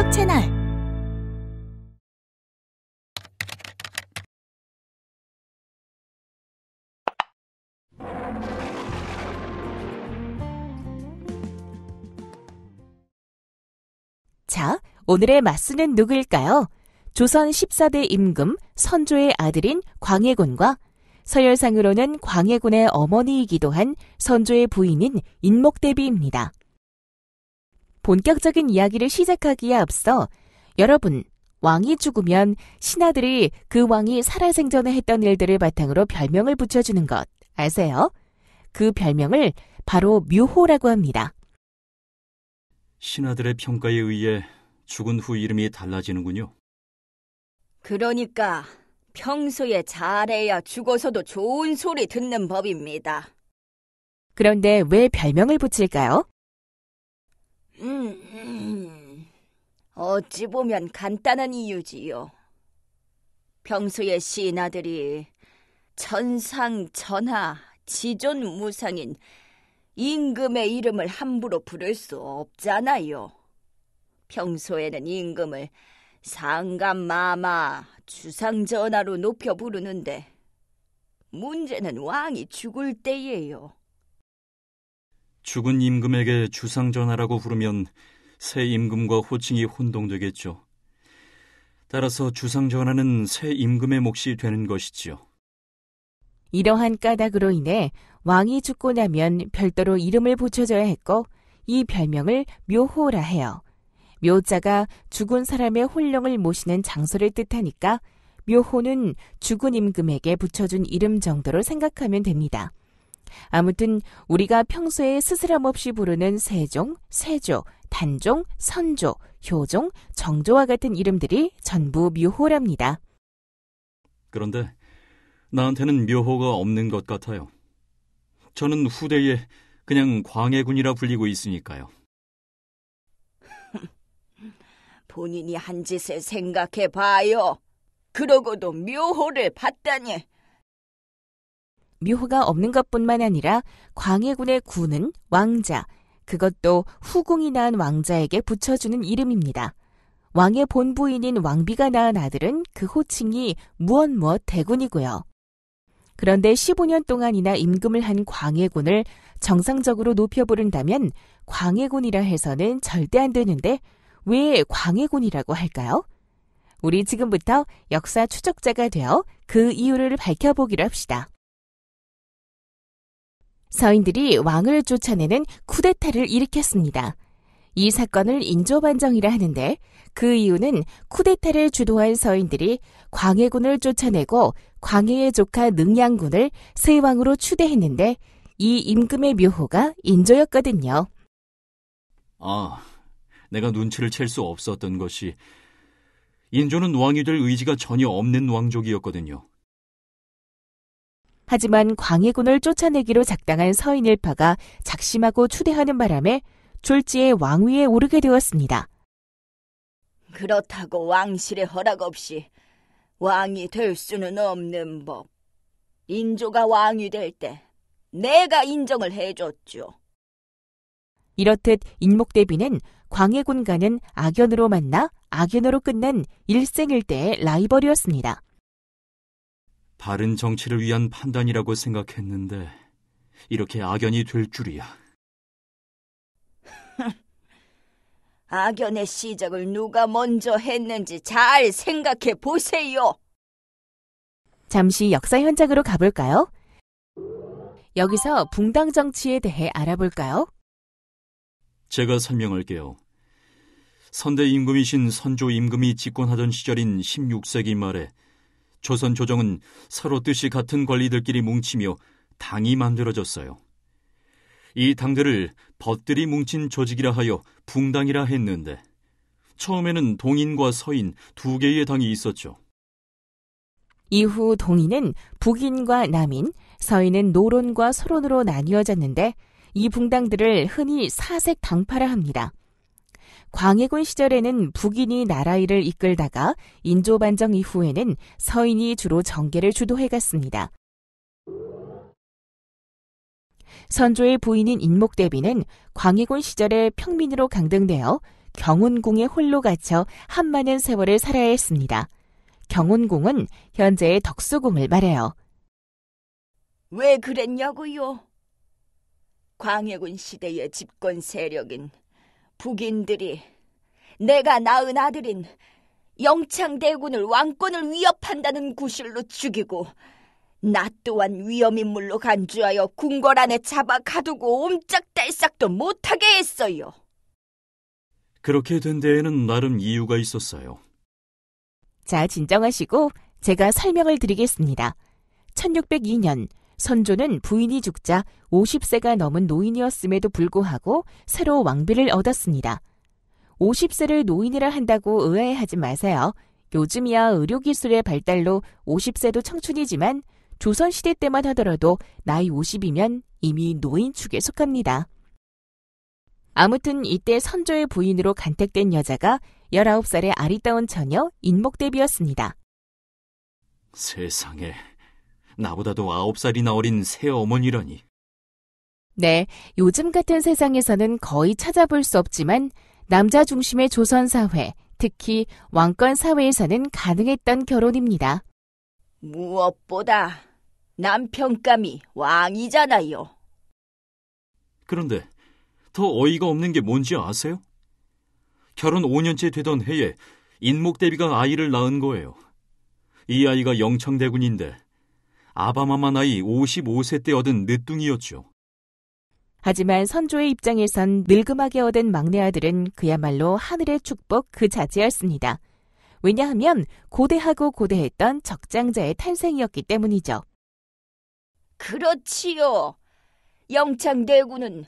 교육 채널 자, 오늘의 맞수는 누구일까요? 조선 14대 임금 선조의 아들인 광해군과 서열상으로는 광해군의 어머니이기도 한 선조의 부인인 인목대비입니다. 본격적인 이야기를 시작하기에 앞서 여러분, 왕이 죽으면 신하들이 그 왕이 살아생전에 했던 일들을 바탕으로 별명을 붙여주는 것 아세요? 그 별명을 바로 묘호라고 합니다. 신하들의 평가에 의해 죽은 후 이름이 달라지는군요. 그러니까 평소에 잘해야 죽어서도 좋은 소리 듣는 법입니다. 그런데 왜 별명을 붙일까요? 어찌 보면 간단한 이유지요. 평소에 신하들이 천상 천하 지존 무상인 임금의 이름을 함부로 부를 수 없잖아요. 평소에는 임금을 상감마마 주상전하로 높여 부르는데 문제는 왕이 죽을 때예요. 죽은 임금에게 주상전하라고 부르면 새 임금과 호칭이 혼동되겠죠. 따라서 주상 전하는 새 임금의 몫이 되는 것이지요. 이러한 까닭으로 인해 왕이 죽고 나면 별도로 이름을 붙여줘야 했고 이 별명을 묘호라 해요. 묘자가 죽은 사람의 혼령을 모시는 장소를 뜻하니까 묘호는 죽은 임금에게 붙여준 이름 정도로 생각하면 됩니다. 아무튼 우리가 평소에 스스럼 없이 부르는 세종, 세조, 단종, 선조, 효종, 정조와 같은 이름들이 전부 묘호랍니다. 그런데 나한테는 묘호가 없는 것 같아요. 저는 후대에 그냥 광해군이라 불리고 있으니까요. 본인이 한 짓을 생각해 봐요. 그러고도 묘호를 봤다니 묘호가 없는 것뿐만 아니라 광해군의 군은 왕자, 그것도 후궁이 낳은 왕자에게 붙여주는 이름입니다. 왕의 본부인인 왕비가 낳은 아들은 그 호칭이 무엇무엇 대군이고요. 그런데 15년 동안이나 임금을 한 광해군을 정상적으로 높여 부른다면 광해군이라 해서는 절대 안 되는데 왜 광해군이라고 할까요? 우리 지금부터 역사 추적자가 되어 그 이유를 밝혀보기로 합시다. 서인들이 왕을 쫓아내는 쿠데타를 일으켰습니다. 이 사건을 인조반정이라 하는데 그 이유는 쿠데타를 주도한 서인들이 광해군을 쫓아내고 광해의 조카 능양군을 세왕으로 추대했는데 이 임금의 묘호가 인조였거든요. 아, 내가 눈치를 챌 수 없었던 것이 인조는 왕이 될 의지가 전혀 없는 왕족이었거든요. 하지만 광해군을 쫓아내기로 작당한 서인일파가 작심하고 추대하는 바람에 졸지에 왕위에 오르게 되었습니다. 그렇다고 왕실의 허락 없이 왕이 될 수는 없는 법. 인조가 왕이 될 때 내가 인정을 해줬죠. 이렇듯 인목대비는 광해군과는 악연으로 만나 악연으로 끝난 일생일대의 라이벌이었습니다. 바른 정치를 위한 판단이라고 생각했는데 이렇게 악연이 될 줄이야. 악연의 시작을 누가 먼저 했는지 잘 생각해 보세요. 잠시 역사 현장으로 가볼까요? 여기서 붕당 정치에 대해 알아볼까요? 제가 설명할게요. 선대 임금이신 선조 임금이 집권하던 시절인 16세기 말에 조선 조정은 서로 뜻이 같은 관리들끼리 뭉치며 당이 만들어졌어요. 이 당들을 벗들이 뭉친 조직이라 하여 붕당이라 했는데 처음에는 동인과 서인 두 개의 당이 있었죠. 이후 동인은 북인과 남인, 서인은 노론과 서론으로 나뉘어졌는데 이 붕당들을 흔히 사색 당파라 합니다. 광해군 시절에는 북인이 나라일을 이끌다가 인조반정 이후에는 서인이 주로 정계를 주도해갔습니다. 선조의 부인인 인목대비는 광해군 시절에 평민으로 강등되어 경운궁에 홀로 갇혀 한많은 세월을 살아야 했습니다. 경운궁은 현재의 덕수궁을 말해요. 왜 그랬냐고요? 광해군 시대의 집권 세력인 북인들이 내가 낳은 아들인 영창대군을 왕권을 위협한다는 구실로 죽이고 나 또한 위험인물로 간주하여 궁궐 안에 잡아 가두고 옴짝달싹도 못하게 했어요. 그렇게 된 데에는 나름 이유가 있었어요. 자, 진정하시고 제가 설명을 드리겠습니다. 1602년 선조는 부인이 죽자 50세가 넘은 노인이었음에도 불구하고 새로 왕비를 얻었습니다. 50세를 노인이라 한다고 의아해하지 마세요. 요즘이야 의료기술의 발달로 50세도 청춘이지만 조선시대 때만 하더라도 나이 50이면 이미 노인축에 속합니다. 아무튼 이때 선조의 부인으로 간택된 여자가 19살의 아리따운 처녀 인목대비였습니다. 세상에 나보다도 아홉 살이나 어린 새 어머니라니. 네, 요즘 같은 세상에서는 거의 찾아볼 수 없지만 남자 중심의 조선 사회, 특히 왕권 사회에서는 가능했던 결혼입니다. 무엇보다 남편감이 왕이잖아요. 그런데 더 어이가 없는 게 뭔지 아세요? 결혼 5년째 되던 해에 인목대비가 아이를 낳은 거예요. 이 아이가 영창대군인데 아바마마 나이 55세 때 얻은 늦둥이였죠. 하지만 선조의 입장에선 늙음하게 얻은 막내 아들은 그야말로 하늘의 축복 그 자체였습니다. 왜냐하면 고대하고 고대했던 적장자의 탄생이었기 때문이죠. 그렇지요. 영창대군은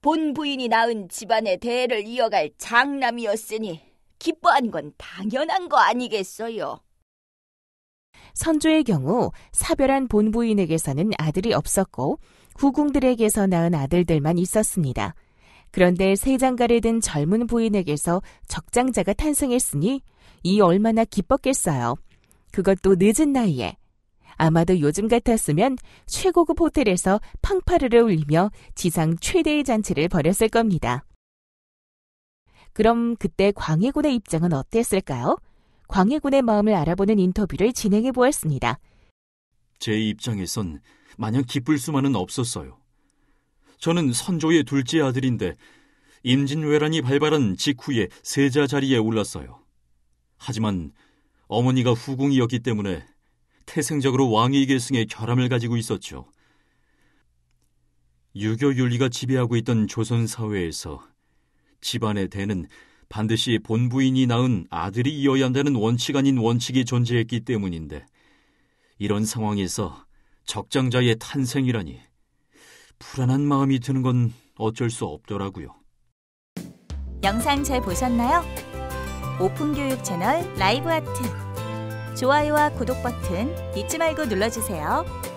본 부인이 낳은 집안의 대를 이어갈 장남이었으니 기뻐한 건 당연한 거 아니겠어요. 선조의 경우 사별한 본부인에게서는 아들이 없었고 후궁들에게서 낳은 아들들만 있었습니다. 그런데 세장가를 든 젊은 부인에게서 적장자가 탄생했으니 이 얼마나 기뻤겠어요. 그것도 늦은 나이에. 아마도 요즘 같았으면 최고급 호텔에서 팡파르를 울리며 지상 최대의 잔치를 벌였을 겁니다. 그럼 그때 광해군의 입장은 어땠을까요? 광해군의 마음을 알아보는 인터뷰를 진행해 보았습니다. 제 입장에선 마냥 기쁠 수만은 없었어요. 저는 선조의 둘째 아들인데 임진왜란이 발발한 직후에 세자 자리에 올랐어요. 하지만 어머니가 후궁이었기 때문에 태생적으로 왕위 계승의 결함을 가지고 있었죠. 유교 윤리가 지배하고 있던 조선 사회에서 집안의 대는 반드시 본부인이 낳은 아들이 이어야 한다는 원칙 아닌 원칙이 존재했기 때문인데 이런 상황에서 적장자의 탄생이라니 불안한 마음이 드는 건 어쩔 수 없더라고요. 영상 잘 보셨나요? 오픈교육 채널 라이브 아트 좋아요와 구독 버튼 잊지 말고 눌러주세요.